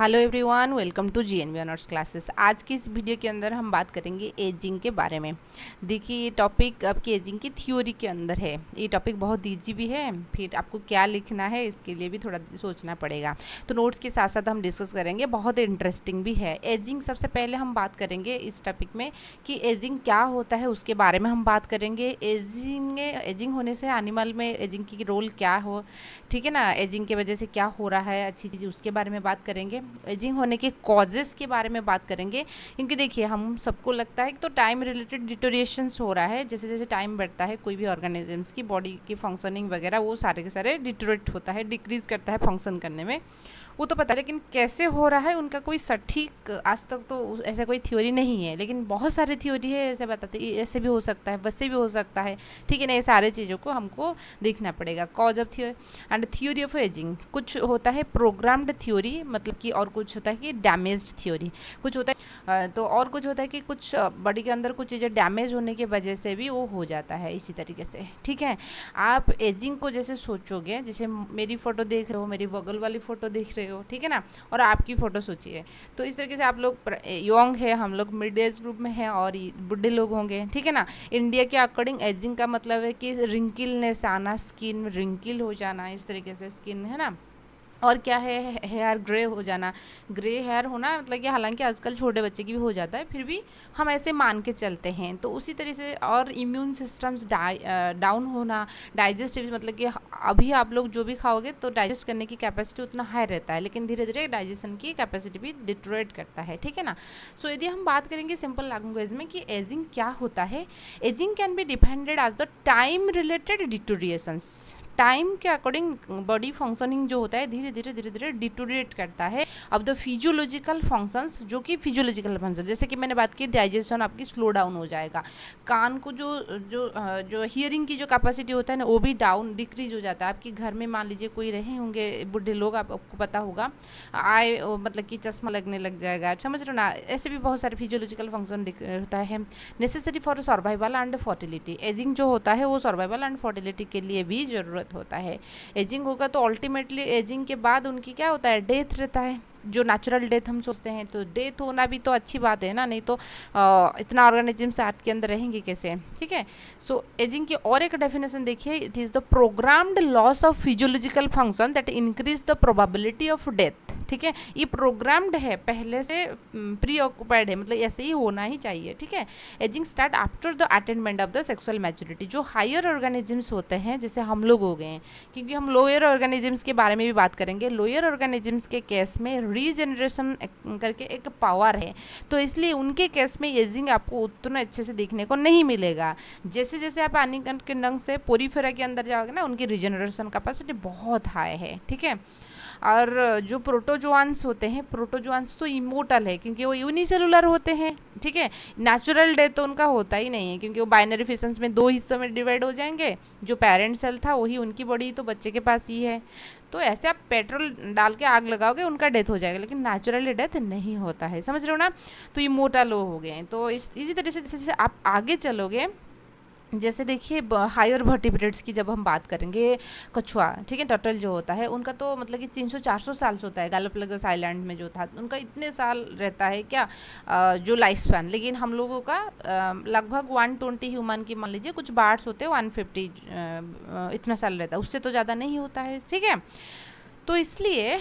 hello everyone welcome to G N V honours classes आज की इस वीडियो के अंदर हम बात करेंगे एजिंग के बारे में देखिए ये टॉपिक आपकी एजिंग की थ्योरी के अंदर है ये टॉपिक बहुत ईजी भी है फिर आपको क्या लिखना है इसके लिए भी थोड़ा सोचना पड़ेगा तो नोट्स के साथ साथ हम डिस्कस करेंगे बहुत इंटरेस्टिंग भी है एजिंग सबसे पहले हम बात करेंगे इस टॉपिक में कि एजिंग क्या होता है उसके बारे में हम बात करेंगे एजिंग एजिंग होने से एनिमल में एजिंग की रोल क्या हो ठीक है ना एजिंग की वजह से क्या हो रहा है अच्छी चीज़ उसके बारे में बात करेंगे एजिंग होने के कॉजेज़ के बारे में बात करेंगे क्योंकि देखिए हम सबको लगता है कि तो टाइम रिलेटेड डिटोरिएशंस हो रहा है जैसे जैसे टाइम बढ़ता है कोई भी ऑर्गेनिजम्स की बॉडी की फंक्शनिंग वगैरह वो सारे के सारे डिटोरेट होता है डिक्रीज़ करता है फंक्शन करने में वो तो पता है लेकिन कैसे हो रहा है उनका कोई सटीक आज तक तो ऐसा कोई थ्योरी नहीं है लेकिन बहुत सारे थ्योरी है ऐसे बताते ऐसे भी हो सकता है वैसे भी हो सकता है ठीक है ना ये सारे चीज़ों को हमको देखना पड़ेगा cause of theory and theory of ageing कुछ होता है प्रोग्राम्ड थ्योरी मतलब कि और कुछ होता है कि डैमेज थ्योरी कुछ होता है तो और कुछ होता है कि कुछ बॉडी के अंदर कुछ चीज़ें डैमेज होने की वजह से भी वो हो जाता है इसी तरीके से ठीक है आप एजिंग को जैसे सोचोगे जैसे मेरी फ़ोटो देख रहे हो मेरी बगल वाली फ़ोटो देख रहे हो हो ठीक है ना और आपकी फ़ोटो सोची है तो इस तरीके से आप लोग यंग है हम लोग मिड एज ग्रुप में है और बुढ़े लोग होंगे ठीक है ना इंडिया के अकॉर्डिंग एजिंग का मतलब है कि रिंकिलनेस आना स्किन रिंकिल हो जाना इस तरीके से स्किन है ना और क्या है हेयर ग्रे हो जाना ग्रे हेयर होना मतलब कि हालांकि आजकल छोटे बच्चे की भी हो जाता है फिर भी हम ऐसे मान के चलते हैं तो उसी तरह से और इम्यून सिस्टम्स डाउन होना डाइजेस्टिव मतलब कि अभी आप लोग जो भी खाओगे तो डाइजेस्ट करने की कैपेसिटी उतना हाई रहता है लेकिन धीरे धीरे डाइजेशन की कैपेसिटी भी डिट्रोएट करता है ठीक है ना सो so, यदि हम बात करेंगे सिंपल लैंग्वेज में कि एजिंग क्या होता है ageing can be depended as the time related deteriorations time के अकॉर्डिंग बॉडी फंक्शनिंग जो होता है धीरे धीरे धीरे धीरे डिटोरेट करता है अब द फिजियोलॉजिकल फंक्शंस जो कि फिजियोलॉजिकल फंक्शन जैसे कि मैंने बात की डाइजेशन आपकी स्लो डाउन हो जाएगा कान को जो जो जो हियरिंग की जो कैपेसिटी होता है ना वो भी डाउन डिक्रीज हो जाता है आपके घर में मान लीजिए कोई रहे होंगे बूढ़े लोग आप, आपको पता होगा आए मतलब कि चश्मा लगने लग जाएगा समझ रहे हो ना ऐसे भी बहुत सारे फिजियोलॉजिकल फंक्शन होता है necessary for survival and fertility ageing जो होता है वो सर्वाइवल एंड फर्टिलिटी के लिए भी ज़रूरत दिक्कत होता है एजिंग होगा तो अल्टीमेटली एजिंग के बाद उनकी क्या होता है डेथ रहता है जो नेचुरल डेथ हम सोचते हैं तो डेथ होना भी तो अच्छी बात है ना नहीं तो आ, इतना ऑर्गेनिजम्स आर्ट के अंदर रहेंगे कैसे ठीक है सो एजिंग की और एक डेफिनेशन देखिए it is the programmed loss of physiological function that increase the probability of death ठीक है ये प्रोग्राम्ड है पहले से प्री ऑक्युपाइड है मतलब ऐसे ही होना ही चाहिए ठीक है ageing start after the attainment of the sexual maturity जो हायर ऑर्गेनिजम्स होते हैं जैसे हम लोग हो गए हैं क्योंकि हम लोअर ऑर्गेनिजम्स के बारे में भी बात करेंगे लोअर ऑर्गेनिजम्स के केस में रीजनरेशन करके एक पावर है तो इसलिए उनके केस में एजिंग आपको उतना अच्छे से देखने को नहीं मिलेगा जैसे जैसे आप आनी के नंग से पोरीफेरा के अंदर जाओगे ना उनकी रिजनरेशन कैपेसिटी बहुत हाई है ठीक है और जो प्रोटोजोआंस होते हैं प्रोटोजोआंस तो इमोटल है क्योंकि वो यूनिसेलुलर होते हैं ठीक है नेचुरल डेथ तो उनका होता ही नहीं है क्योंकि वो बाइनरी फिशंस में दो हिस्सों में डिवाइड हो जाएंगे जो पेरेंट सेल था वही उनकी बॉडी तो बच्चे के पास ही है तो ऐसे आप पेट्रोल डाल के आग लगाओगे उनका डेथ हो जाएगा लेकिन नेचुरली डेथ नहीं होता है समझ रहे हो ना तो ये मोटा लो हो गए तो इस इसी तरह से जैसे आप आगे चलोगे जैसे देखिए हायर वर्टिब्रेट्स की जब हम बात करेंगे कछुआ ठीक है टटल जो होता है उनका तो मतलब कि 300-400 साल से होता है गैलोपलगस आइलैंड में जो था उनका इतने साल रहता है क्या आ, जो लाइफ स्पैन लेकिन हम लोगों का लगभग 120 ह्यूमन की मान लीजिए कुछ बार्ड्स होते हैं वन इतना साल रहता है उससे तो ज़्यादा नहीं होता है ठीक है तो इसलिए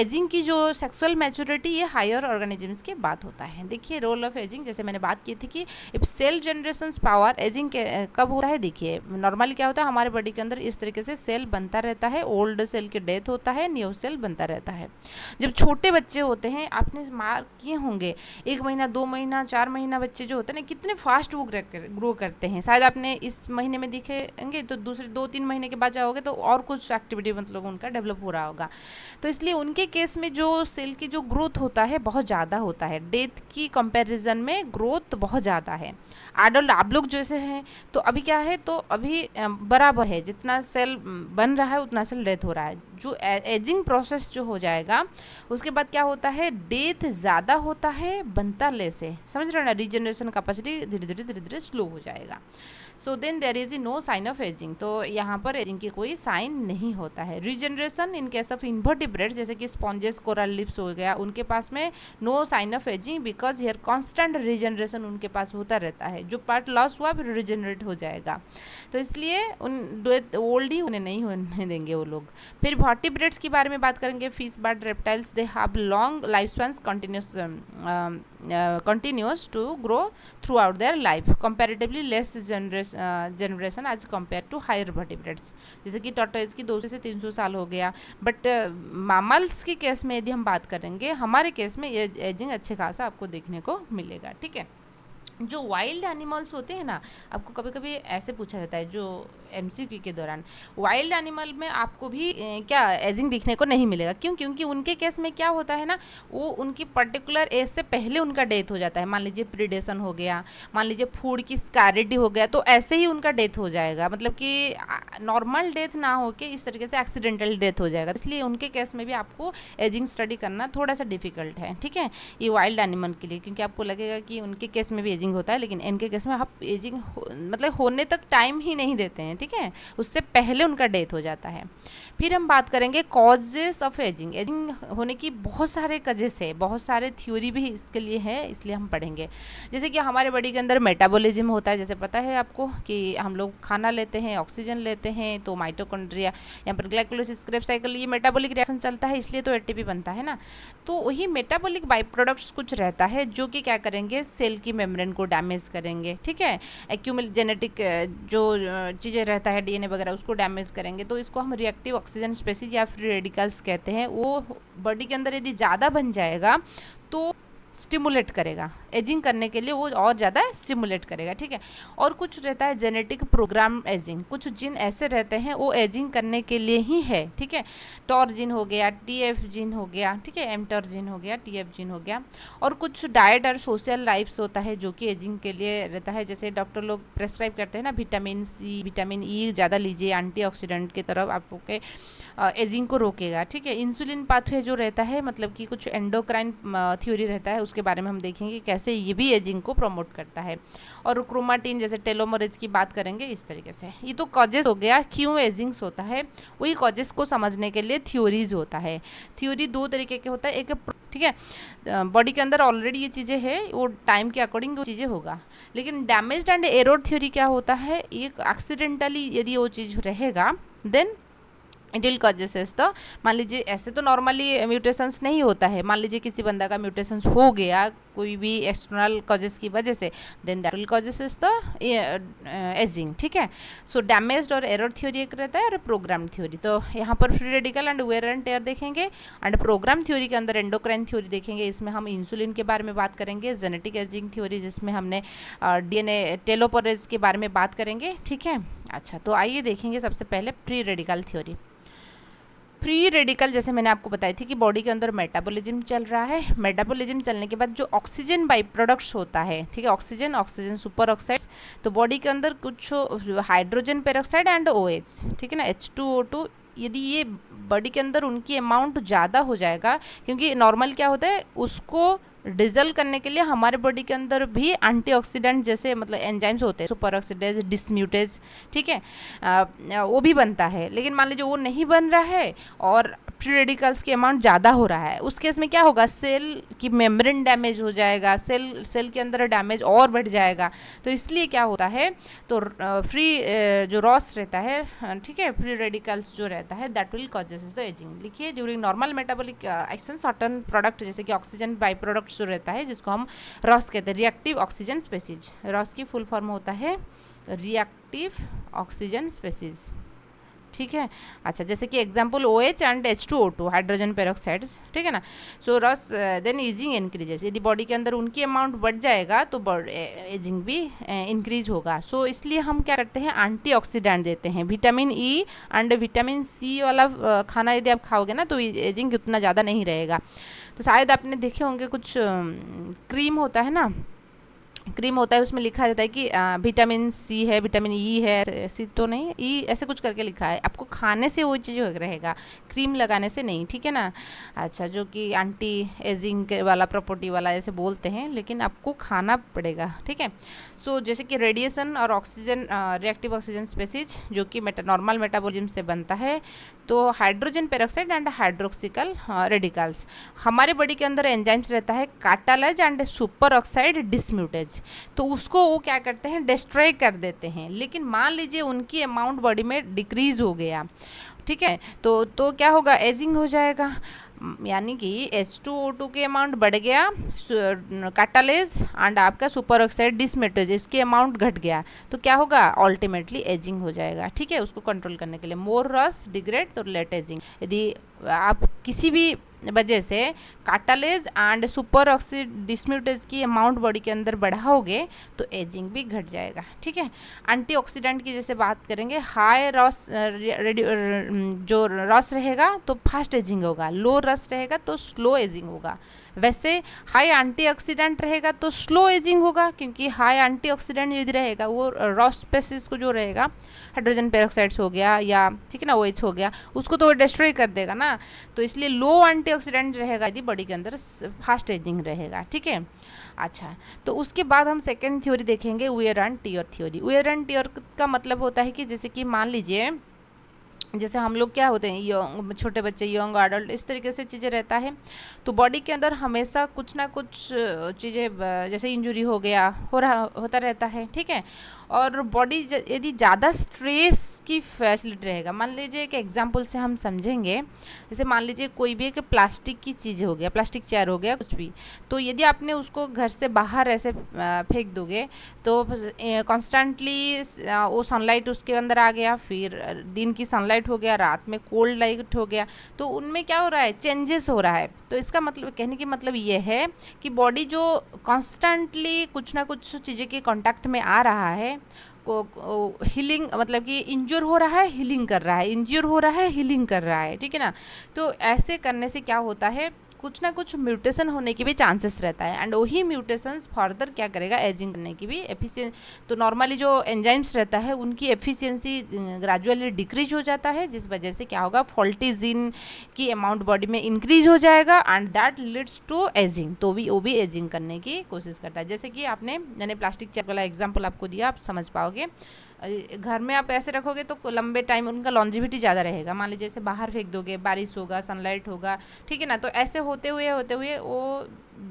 एजिंग की जो सेक्सुअल मैच्योरिटी ये हायर ऑर्गेनिजम्स के बाद होता है देखिए रोल ऑफ एजिंग जैसे मैंने बात की थी कि if cell generation power ageing कब होता है देखिए नॉर्मली क्या होता है हमारे बॉडी के अंदर इस तरीके से सेल बनता रहता है ओल्ड सेल की डेथ होता है न्यू सेल बनता रहता है जब छोटे बच्चे होते हैं आपने मार्क किए होंगे एक महीना दो महीना चार महीना बच्चे जो होते हैं ना कितने फास्ट वो ग्रो करते हैं शायद आपने इस महीने में दिखेंगे तो दूसरे दो तीन महीने के बाद जाओगे तो और कुछ एक्टिविटी मतलब उनका डेवलप पूरा होगा तो इसलिए उनके केस में जो सेल की जो ग्रोथ होता है बहुत ज़्यादा होता है डेथ की कंपैरिजन में ग्रोथ बहुत ज़्यादा है एडल्ट आप लोग जैसे हैं तो अभी क्या है तो अभी बराबर है जितना सेल बन रहा है उतना सेल डेथ हो रहा है जो एजिंग प्रोसेस जो हो जाएगा उसके बाद क्या होता है डेथ ज़्यादा होता है बनता लेस है समझ रहे हो ना रिजनरेशन कैपेसिटी धीरे धीरे धीरे धीरे स्लो हो जाएगा so then there is no sign of ageing तो यहाँ पर एजिंग की कोई साइन नहीं होता है regeneration in case of invertebrate जैसे कि स्पॉन्जेस कोरल लिप्स हो गया उनके पास में no sign of ageing because here constant regeneration उनके पास होता रहता है है जो पार्ट लॉस हुआ फिर रिजनरेट हो जाएगा तो इसलिए उन ओल्ड ही उन्हें नहीं होने देंगे वो लोग फिर वॉटिब्रेट्स के बारे में बात करेंगे fish bird reptiles they have long life spans continues continues to grow through their life comparatively less generation as compare to higher vertebrates जैसे कि टोटोइज की दो से तीन सौ साल हो गया बट मामल्स uh, के केस में यदि हम बात करेंगे हमारे केस में एजिंग अच्छे खासा आपको देखने को मिलेगा ठीक है जो वाइल्ड एनिमल्स होते हैं ना आपको कभी कभी ऐसे पूछा जाता है जो एम के दौरान वाइल्ड एनिमल में आपको भी क्या एजिंग दिखने को नहीं मिलेगा क्यों क्योंकि उनके केस में क्या होता है ना वो उनकी पर्टिकुलर एज से पहले उनका डेथ हो जाता है मान लीजिए प्रिडेशन हो गया मान लीजिए फूड की स्कैरिटी हो गया तो ऐसे ही उनका डेथ हो जाएगा मतलब कि नॉर्मल डेथ ना हो के इस तरीके से एक्सीडेंटल डेथ हो जाएगा तो इसलिए उनके केस में भी आपको एजिंग स्टडी करना थोड़ा सा डिफिकल्ट है ठीक है ये वाइल्ड एनिमल के लिए क्योंकि आपको लगेगा कि उनके केस में भी एजिंग होता है लेकिन इनके केस में आप एजिंग हो, मतलब होने तक टाइम ही नहीं देते हैं ठीक है उससे पहले उनका डेथ हो जाता है फिर हम बात करेंगे कॉजेस ऑफ एजिंग एजिंग होने की बहुत सारे कजेस है बहुत सारे थ्योरी भी इसके लिए है इसलिए हम पढ़ेंगे जैसे कि हमारे बॉडी के अंदर मेटाबॉलिज्म होता है जैसे पता है आपको कि हम लोग खाना लेते हैं ऑक्सीजन लेते हैं तो माइटोकॉन्ड्रिया यहाँ पर ग्लाइकोलिसिस क्रेप साइकिल ये मेटाबोलिक रिएक्शन चलता है इसलिए तो एटीपी बनता है ना तो वही मेटाबोलिक बाई प्रोडक्ट्स कुछ रहता है जो कि क्या करेंगे सेल की मेम्ब्रेन को डैमेज करेंगे ठीक है एक्यूमिल जेनेटिक जो चीज़ें रहता है डीएनए वगैरह उसको डैमेज करेंगे तो इसको हम रिएक्टिव ऑक्सीजन स्पेसिस या फ्री रेडिकल्स कहते हैं वो बॉडी के अंदर यदि ज़्यादा बन जाएगा तो स्टिमुलेट करेगा एजिंग करने के लिए वो और ज़्यादा स्टिमुलेट करेगा ठीक है और कुछ रहता है जेनेटिक प्रोग्राम एजिंग कुछ जिन ऐसे रहते हैं वो एजिंग करने के लिए ही है ठीक है टॉर जिन हो गया टी एफ जिन हो गया ठीक है एमटॉर जिन हो गया टी एफ जिन हो गया और कुछ डाइट और सोशल लाइफ्स होता है जो कि एजिंग के लिए रहता है जैसे डॉक्टर लोग प्रेस्क्राइब करते हैं ना विटामिन सी विटामिन ई ज़्यादा लीजिए ऑक्सीडेंट की तरफ आपके एजिंग को रोकेगा ठीक है इंसुलिन पाथवे जो रहता है मतलब कि कुछ एंडोक्राइन थ्योरी रहता है उसके बारे में हम देखेंगे कैसे से ये भी एजिंग को प्रमोट करता है और क्रोमाटीन जैसे टेलोमरेज की बात करेंगे इस तरीके से ये तो कॉजेस हो गया क्यों एजिंग्स होता है वही कॉजेस को समझने के लिए थ्योरीज होता है थ्योरी दो तरीके के होता है एक ठीक है बॉडी के अंदर ऑलरेडी ये चीज़ें हैं वो टाइम के अकॉर्डिंग वो चीज़ें होगा लेकिन डैमेज एंड एरोड थ्योरी क्या होता है एक एक्सीडेंटली यदि वो चीज़ रहेगा देन डिल कॉजेसेस तो मान लीजिए ऐसे तो नॉर्मली म्यूटेशंस नहीं होता है मान लीजिए किसी बंदा का म्यूटेशंस हो गया कोई भी एक्सटर्नल कॉजेज की वजह से then that will causes is the ageing ठीक है सो डैमेज और एरर थ्योरी एक रहता है और प्रोग्राम थ्योरी तो यहाँ पर free radical and wear and tear देखेंगे एंड प्रोग्राम थ्योरी के अंदर एंडोक्राइन थ्योरी देखेंगे इसमें हम इंसुलिन के बारे में बात करेंगे जेनेटिक एजिंग थ्योरी जिसमें हमने डीएनए टेलोपोरेज के बारे में बात करेंगे ठीक है अच्छा तो आइए देखेंगे सबसे पहले free radical theory free radical जैसे मैंने आपको बताई थी कि बॉडी के अंदर मेटाबॉलिज्म चल रहा है मेटाबॉलिज्म चलने के बाद जो ऑक्सीजन बाई प्रोडक्ट्स होता है ठीक है ऑक्सीजन ऑक्सीजन सुपर ऑक्साइड तो बॉडी के अंदर कुछ हाइड्रोजन पेरोक्साइड एंड ओ ठीक है ना एच यदि ये बॉडी के अंदर उनकी अमाउंट ज़्यादा हो जाएगा क्योंकि नॉर्मल क्या होता है उसको डिजल्व करने के लिए हमारे बॉडी के अंदर भी एंटीऑक्सीडेंट जैसे मतलब एंजाइम्स होते हैं सुपर ऑक्सीडेज डिसम्यूटेज ठीक है वो भी बनता है लेकिन मान लीजिए वो नहीं बन रहा है और फ्री रेडिकल्स की अमाउंट ज़्यादा हो रहा है उस केस में क्या होगा सेल की मेम्ब्रेन डैमेज हो जाएगा सेल सेल के अंदर डैमेज और बढ़ जाएगा तो इसलिए क्या होता है तो फ्री जो रॉस रहता है ठीक है फ्री रेडिकल्स जो रहता है that will causes the ageing लिखिए during normal metabolic action certain product जैसे कि ऑक्सीजन बाई प्रोडक्ट जो रहता है जिसको हम रॉस कहते हैं रिएक्टिव ऑक्सीजन स्पेसिज रॉस की फुल फॉर्म होता है रिएक्टिव ऑक्सीजन स्पेसिज ठीक है अच्छा जैसे कि example O H and H two O two hydrogen peroxides ठीक है ना so ROS then ageing increases यदि बॉडी के अंदर उनकी अमाउंट बढ़ जाएगा तो एजिंग भी इंक्रीज होगा सो so, इसलिए हम क्या करते हैं एंटीऑक्सीडेंट देते हैं vitamin E and vitamin C वाला खाना यदि आप खाओगे ना तो एजिंग उतना ज़्यादा नहीं रहेगा तो शायद आपने देखे होंगे कुछ क्रीम होता है ना क्रीम होता है उसमें लिखा रहता है कि विटामिन सी है विटामिन ई e है सी तो नहीं ई e ऐसे कुछ करके लिखा है आपको खाने से वो चीज़ रहेगा क्रीम लगाने से नहीं ठीक है ना अच्छा जो कि एंटी एजिंग वाला प्रॉपर्टी वाला ऐसे बोलते हैं लेकिन आपको खाना पड़ेगा ठीक है सो so, जैसे कि रेडिएशन और ऑक्सीजन रिएक्टिव ऑक्सीजन स्पेसिज जो कि मेटा नॉर्मल मेटाबोलिज्म से बनता है तो hydrogen peroxide and hydroxyl radicals हमारे बॉडी के अंदर एंजाइम्स रहता है catalase and superoxide dismutase तो उसको वो क्या करते हैं डिस्ट्रॉय कर देते हैं लेकिन मान लीजिए उनकी अमाउंट बॉडी में डिक्रीज हो गया ठीक है तो तो क्या होगा एजिंग हो जाएगा यानी कि H2O2 के अमाउंट बढ़ गया कैटालेज एंड आपका सुपर ऑक्साइड डिसमेटेज इसके अमाउंट घट गया तो क्या होगा अल्टीमेटली एजिंग हो जाएगा ठीक है उसको कंट्रोल करने के लिए मोर रस डिग्रेड तो लेट एजिंग यदि आप किसी भी वजह से catalase and superoxide dismutase की अमाउंट बॉडी के अंदर बढ़ाओगे तो एजिंग भी घट जाएगा ठीक है एंटीऑक्सीडेंट की जैसे बात करेंगे हाई रस जो रस रहेगा तो फास्ट एजिंग होगा लो रस रहेगा तो स्लो एजिंग होगा वैसे हाई एंटीऑक्सीडेंट रहेगा तो स्लो एजिंग होगा क्योंकि हाई एंटीऑक्सीडेंट यदि रहेगा वो रॉस स्पेसिस को जो रहेगा हाइड्रोजन पेरोक्साइड्स हो गया या ठीक है ना ओएच OH हो गया उसको तो वो डिस्ट्रॉय कर देगा ना तो इसलिए लो एंटी एंटीऑक्सीडेंट रहेगा यदि बॉडी के अंदर फास्ट एजिंग रहेगा ठीक है अच्छा तो उसके बाद हम सेकेंड थ्योरी देखेंगे wear and tear theory wear and tear का मतलब होता है कि जैसे कि मान लीजिए जैसे हम लोग क्या होते हैं यंग छोटे बच्चे यंग अडल्ट इस तरीके से चीज़ें रहता है तो बॉडी के अंदर हमेशा कुछ ना कुछ चीज़ें जैसे इंजरी हो गया हो रहा होता रहता है ठीक है और बॉडी यदि ज़्यादा स्ट्रेस इसकी फैसिलिटी रहेगा मान लीजिए एक एग्जाम्पल से हम समझेंगे जैसे मान लीजिए कोई भी एक प्लास्टिक की चीज़ हो गया प्लास्टिक चेयर हो गया कुछ भी तो यदि आपने उसको घर से बाहर ऐसे फेंक दोगे तो कॉन्स्टेंटली वो सनलाइट उसके अंदर आ गया फिर दिन की सनलाइट हो गया रात में कोल्ड लाइट हो गया तो उनमें क्या हो रहा है चेंजेस हो रहा है तो इसका मतलब कहने की मतलब ये है कि बॉडी जो कॉन्स्टेंटली कुछ ना कुछ चीज़ें के कॉन्टैक्ट में आ रहा है हीलिंग मतलब कि इंजोर हो रहा है हीलिंग कर रहा है इंजोर हो रहा है हीलिंग कर रहा है ठीक है ना तो ऐसे करने से क्या होता है कुछ ना कुछ म्यूटेशन होने की भी चांसेस रहता है एंड वही म्यूटेशंस फर्दर क्या करेगा एजिंग करने की भी एफिशिय तो नॉर्मली जो एंजाइम्स रहता है उनकी एफिशिएंसी ग्रेजुअली डिक्रीज हो जाता है जिस वजह से क्या होगा फॉल्टी जीन की अमाउंट बॉडी में इंक्रीज हो जाएगा and that leads to ageing तो भी वो भी एजिंग करने की कोशिश करता है जैसे कि आपने मैंने प्लास्टिक चेयर वाला एग्जाम्पल आपको दिया आप समझ पाओगे घर में आप ऐसे रखोगे तो लंबे टाइम उनका लॉन्जिविटी ज़्यादा रहेगा मान लीजिए जैसे बाहर फेंक दोगे बारिश होगा सनलाइट होगा ठीक है ना तो ऐसे होते हुए होते हुए वो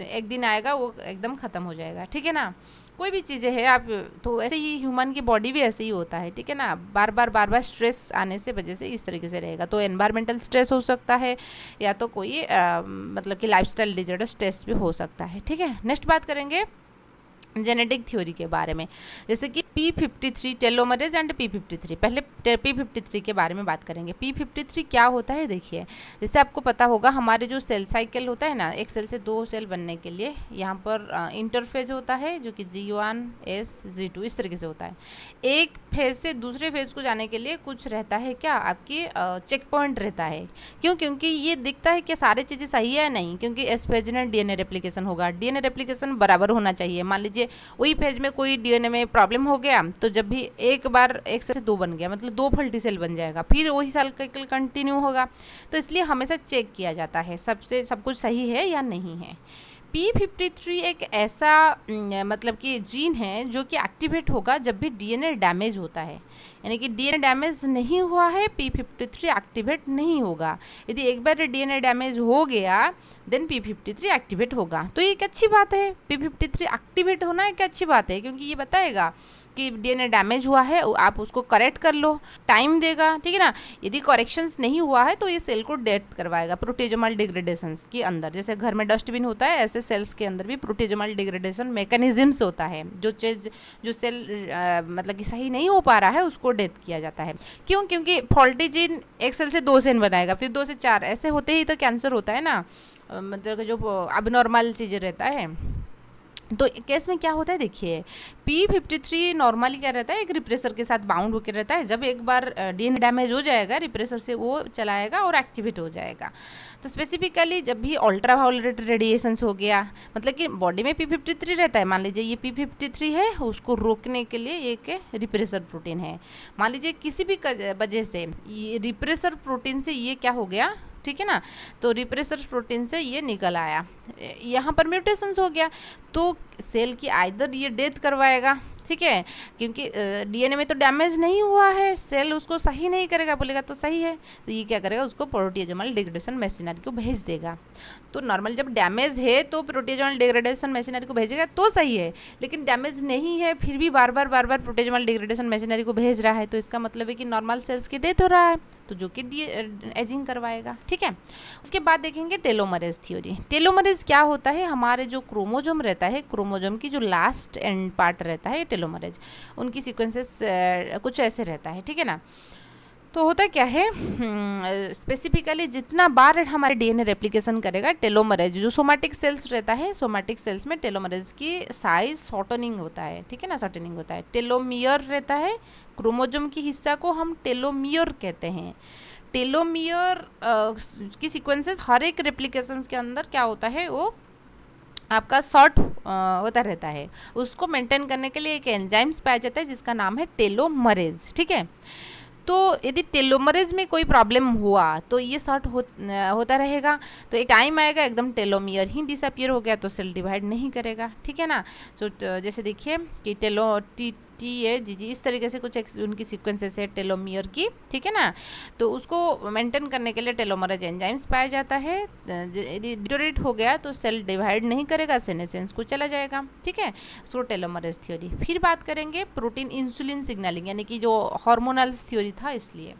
एक दिन आएगा वो एकदम ख़त्म हो जाएगा ठीक है ना कोई भी चीज़ें है आप तो ऐसे ही ह्यूमन की बॉडी भी ऐसे ही होता है ठीक है ना बार बार बार बार स्ट्रेस आने से वजह से इस तरीके से रहेगा तो एनवायरमेंटल स्ट्रेस हो सकता है या तो कोई आ, मतलब कि लाइफस्टाइल डिजर्डर स्ट्रेस भी हो सकता है ठीक है नेक्स्ट बात करेंगे जेनेटिक थ्योरी के बारे में जैसे कि P fifty three telomerase and P fifty three पहले पी फिफ्टी थ्री के बारे में बात करेंगे पी फिफ्टी थ्री क्या होता है देखिए जैसे आपको पता होगा हमारे जो सेल साइकिल होता है ना एक सेल से दो सेल बनने के लिए यहाँ पर इंटरफेज होता है जो कि G one S G two इस तरीके से होता है एक फेज से दूसरे फेज को जाने के लिए कुछ रहता है क्या आपकी चेक पॉइंट रहता है क्यों क्योंकि ये दिखता है कि सारी चीज़ें सही है या नहीं क्योंकि एस फेज में डी एन होगा डी एन बराबर होना चाहिए मान लीजिए लीजिए वही फेज में कोई डीएनए में प्रॉब्लम हो गया तो जब भी एक बार एक से दो बन गया मतलब दो फल्टी सेल बन जाएगा फिर वही साल कल कंटिन्यू होगा तो इसलिए हमेशा चेक किया जाता है सबसे सब कुछ सही है या नहीं है पी फिफ्टी थ्री एक ऐसा मतलब कि जीन है जो कि एक्टिवेट होगा जब भी डीएनए डैमेज होता है यानी कि डीएनए डैमेज नहीं हुआ है पी फिफ्टी थ्री एक्टिवेट नहीं होगा यदि एक बार डीएनए डैमेज हो गया then P fifty three activate होगा तो ये एक अच्छी बात है पी फिफ्टी थ्री एक्टिवेट होना एक अच्छी बात है क्योंकि ये बताएगा कि डीएनए डैमेज हुआ है आप उसको करेक्ट कर लो टाइम देगा ठीक है ना यदि करेक्शंस नहीं हुआ है तो ये सेल को डेथ करवाएगा प्रोटीजोमल डिग्रेडेशन के अंदर जैसे घर में डस्टबिन होता है ऐसे सेल्स के अंदर भी प्रोटीजोमल डिग्रेडेशन मैकेनिज्म्स होता है जो चीज जो सेल आ, मतलब कि सही नहीं हो पा रहा है उसको डेथ किया जाता है क्यों क्योंकि फॉल्टी जीन एक सेल से दो सेल बनाएगा फिर दो से चार ऐसे होते ही तो कैंसर होता है ना मतलब जो अब नॉर्मल चीज़ें रहता है तो केस में क्या होता है देखिए पी फिफ्टी थ्री नॉर्मली क्या रहता है एक रिप्रेसर के साथ बाउंड होकर रहता है जब एक बार डी डैमेज हो जाएगा रिप्रेसर से वो चलाएगा और एक्टिवेट हो जाएगा तो स्पेसिफिकली जब भी अल्ट्रा वायोलेट रेडिएशंस हो गया मतलब कि बॉडी में पी फिफ्टी थ्री रहता है मान लीजिए ये पी फिफ्टी थ्री है उसको रोकने के लिए एक रिप्रेसर प्रोटीन है मान लीजिए किसी भी वजह से ये रिप्रेसर प्रोटीन से ये क्या हो गया ठीक है ना तो रिप्रेसर प्रोटीन से ये निकल आया यहाँ पर म्यूटेशंस हो गया तो सेल की आइदर ये डेथ करवाएगा ठीक है क्योंकि डीएनए में तो डैमेज नहीं हुआ है सेल उसको सही नहीं करेगा बोलेगा तो सही है तो ये क्या करेगा उसको प्रोटीजोमल डिग्रेडेशन मशीनरी को भेज देगा तो नॉर्मल जब डैमेज है तो प्रोटीजोमल डिग्रेडेशन मशीनरी को भेजेगा तो सही है लेकिन डैमेज नहीं है फिर भी बार बार बार बार प्रोटीजोमल डिग्रेडेशन मशीनरी को भेज रहा है तो इसका मतलब है कि नॉर्मल सेल्स की डेथ हो रहा है तो जो कि डी एजिंग करवाएगा ठीक है उसके बाद देखेंगे टेलोमरेज थ्योरी टेलोमरेज क्या होता है हमारे जो क्रोमोजोम रहता है क्रोमोजोम की जो लास्ट एंड पार्ट रहता है टेलोमरेज उनकी सीक्वेंसेस कुछ ऐसे रहता है ठीक है ना तो होता क्या है स्पेसिफिकली हम्म, जितना बार हमारे डीएनए रेप्लिकेशन करेगा टेलोमरेज जो सोमाटिक सेल्स रहता है सोमाटिक सेल्स में टेलोमरेज की साइज शॉर्टनिंग होता है ठीक है ना शॉर्टनिंग होता है टेलोमियर रहता है क्रोमोजोम की हिस्सा को हम टेलोमियर कहते हैं टेलोमियर की सीक्वेंसेस हर एक रेप्लीकेशन के अंदर क्या होता है वो आपका शॉर्ट होता रहता है उसको मेंटेन करने के लिए एक एंजाइम्स पाया जाता है जिसका नाम है टेलोमरेज ठीक है तो यदि टेलोमरेज में कोई प्रॉब्लम हुआ तो ये शॉर्ट हो, होता रहेगा तो एक टाइम आएगा एकदम टेलोमियर ही डिसअपियर हो गया तो सेल डिवाइड नहीं करेगा ठीक है ना तो, तो जैसे देखिए कि टेलो टी टी ए जी जी इस तरीके से कुछ एक, उनकी सिक्वेंसेस है टेलोमियर की ठीक है ना तो उसको मेंटेन करने के लिए टेलोमरज एंजाइम्स पाया जाता है यदि डिटोरेट हो गया तो सेल डिवाइड नहीं करेगा सेनेसेंस को चला जाएगा ठीक है सो टेलोमरेज थ्योरी फिर बात करेंगे प्रोटीन इंसुलिन सिग्नलिंग यानी कि जो हॉर्मोनल्स थ्योरी था इसलिए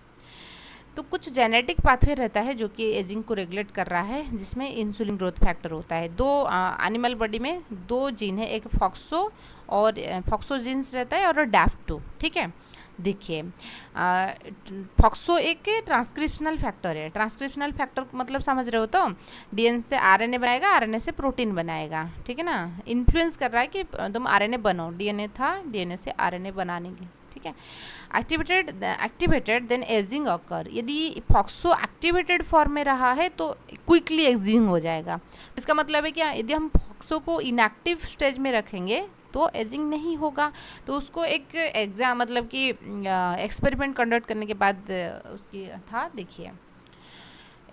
तो कुछ जेनेटिक पाथवे रहता है जो कि एजिंग को रेगुलेट कर रहा है जिसमें इंसुलिन ग्रोथ फैक्टर होता है दो एनिमल बॉडी में दो जीन है एक फॉक्सो और फॉक्सो जीन्स रहता है और डैफ टू ठीक है देखिए फॉक्सो एक ट्रांसक्रिप्शनल फैक्टर है ट्रांसक्रिप्शनल फैक्टर मतलब समझ रहे हो तो डीएनए से आरएनए बनाएगा आरएनए से प्रोटीन बनाएगा ठीक है ना इन्फ्लुएंस कर रहा है कि तुम आरएनए बनो डीएनए था डीएनए से आरएनए बनाने की ठीक है activated activated then ageing occur यदि फॉक्सो एक्टिवेटेड फॉर्म में रहा है तो क्विकली एजिंग हो जाएगा इसका मतलब है कि यदि हम फॉक्सो को इनएक्टिव स्टेज में रखेंगे तो एजिंग नहीं होगा तो उसको एक एग्ज़ाम मतलब कि एक्सपेरिमेंट कंडक्ट करने के बाद उसकी था देखिए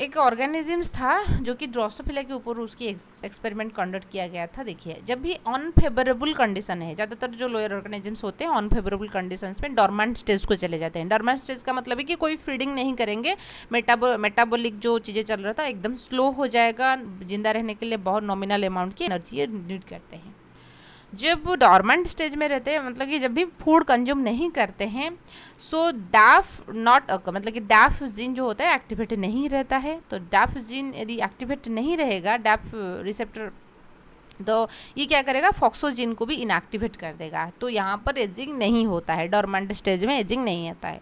एक ऑर्गेनिजम्स था जो कि ड्रोसोफिला के ऊपर उसकी एक्सपेरिमेंट कंडक्ट किया गया था देखिए जब भी अनफेवरेबल कंडीशन है ज़्यादातर जो लोअर ऑर्गेनिजम्स होते हैं अनफेवरेबल कंडीशन में डॉर्मेंट स्टेज को चले जाते हैं डॉर्मेंट स्टेज का मतलब है कि कोई फीडिंग नहीं करेंगे मेटाबो मेटाबोलिक जो चीज़ें चल रहा था एकदम स्लो हो जाएगा जिंदा रहने के लिए बहुत नॉमिनल अमाउंट की एनर्जी नीड करते हैं जब डॉर्मेंट स्टेज में रहते हैं मतलब कि जब भी फूड कंज्यूम नहीं करते हैं सो डाफ नॉट मतलब कि डाफ जीन जो होता है एक्टिवेट नहीं रहता है तो डाफ जीन यदि एक्टिवेट नहीं रहेगा डाफ रिसेप्टर तो ये क्या करेगा फॉक्सोजिन को भी इनएक्टिवेट कर देगा तो यहाँ पर एजिंग नहीं होता है डॉर्मेंट स्टेज में एजिंग नहीं आता है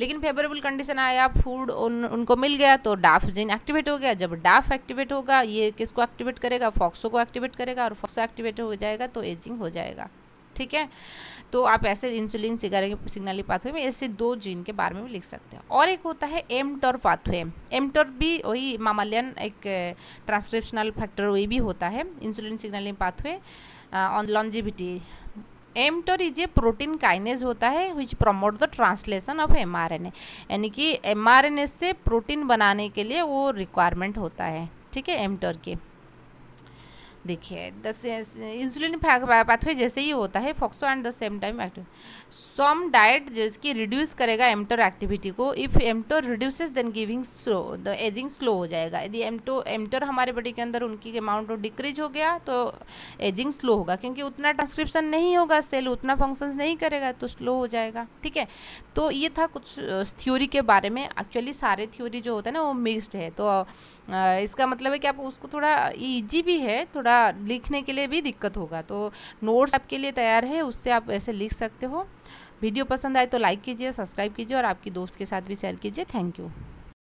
लेकिन फेवरेबल कंडीशन आया फूड उन उनको मिल गया तो डाफ जिन एक्टिवेट हो गया जब डाफ एक्टिवेट होगा ये किसको एक्टिवेट करेगा फॉक्सो को एक्टिवेट करेगा और फॉक्सो एक्टिवेट हो जाएगा तो एजिंग हो जाएगा ठीक है तो आप ऐसे इंसुलिन सिगारेट सिग्नली पाथवे में ऐसे दो जीन के बारे में भी लिख सकते हैं और एक होता है एमटोर पाथवे एमटोर भी वही मामालियन एक ट्रांसक्रिप्शनल फैक्टर वही भी होता है insulin signalling pathway on longevity mTOR is a protein kinase होता है which promote the translation of M R N A यानी कि एम आर एन ए से प्रोटीन बनाने के लिए वो रिक्वायरमेंट होता है ठीक है एमटोर के देखिए द इंसुलिन पाथवे जैसे ही होता है FOXO and the same time active some diet जिसकी रिड्यूस करेगा एमटोर एक्टिविटी को if mTOR reduces then giving slow the ageing slow हो जाएगा यदि एमटो एमटोर हमारे बॉडी के अंदर उनकी अमाउंट डिक्रीज हो गया तो एजिंग स्लो होगा क्योंकि उतना ट्रांसक्रिप्शन नहीं होगा सेल उतना फंक्शन नहीं करेगा तो स्लो हो जाएगा ठीक है तो ये था कुछ थ्योरी uh, के बारे में एक्चुअली सारे थ्योरी जो होता है ना वो मिक्सड है तो uh, इसका मतलब है कि आप उसको थोड़ा ईजी भी है थोड़ा ज़्यादा लिखने के लिए भी दिक्कत होगा तो नोट्स आपके लिए तैयार है उससे आप ऐसे लिख सकते हो वीडियो पसंद आए तो लाइक कीजिए सब्सक्राइब कीजिए और आपकी दोस्त के साथ भी शेयर कीजिए थैंक यू